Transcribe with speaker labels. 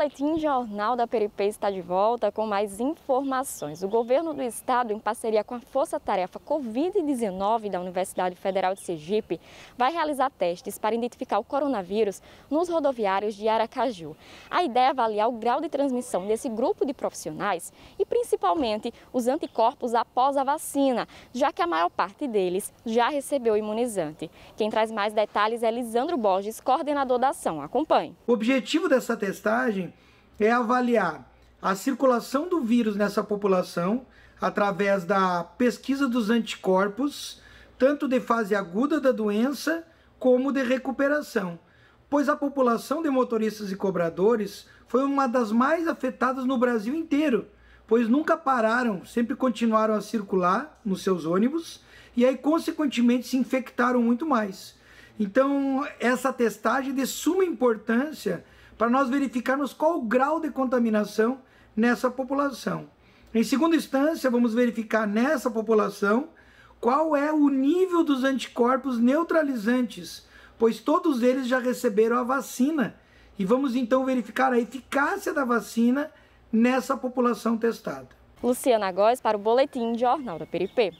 Speaker 1: Boletim Jornal da Peripê está de volta com mais informações. O governo do estado, em parceria com a Força Tarefa Covid-19 da Universidade Federal de Sergipe, vai realizar testes para identificar o coronavírus nos rodoviários de Aracaju. A ideia é avaliar o grau de transmissão desse grupo de profissionais e, principalmente, os anticorpos após a vacina, já que a maior parte deles já recebeu o imunizante. Quem traz mais detalhes é Lisandro Borges, coordenador da ação. Acompanhe.
Speaker 2: O objetivo dessa testagem é avaliar a circulação do vírus nessa população através da pesquisa dos anticorpos, tanto de fase aguda da doença como de recuperação, pois a população de motoristas e cobradores foi uma das mais afetadas no Brasil inteiro, pois nunca pararam, sempre continuaram a circular nos seus ônibus e aí consequentemente se infectaram muito mais. Então, essa testagem é de suma importância para nós verificarmos qual o grau de contaminação nessa população. Em segunda instância, vamos verificar nessa população qual é o nível dos anticorpos neutralizantes, pois todos eles já receberam a vacina. E vamos então verificar a eficácia da vacina nessa população testada.
Speaker 1: Luciana Góes para o Boletim de Jornal da Peripê.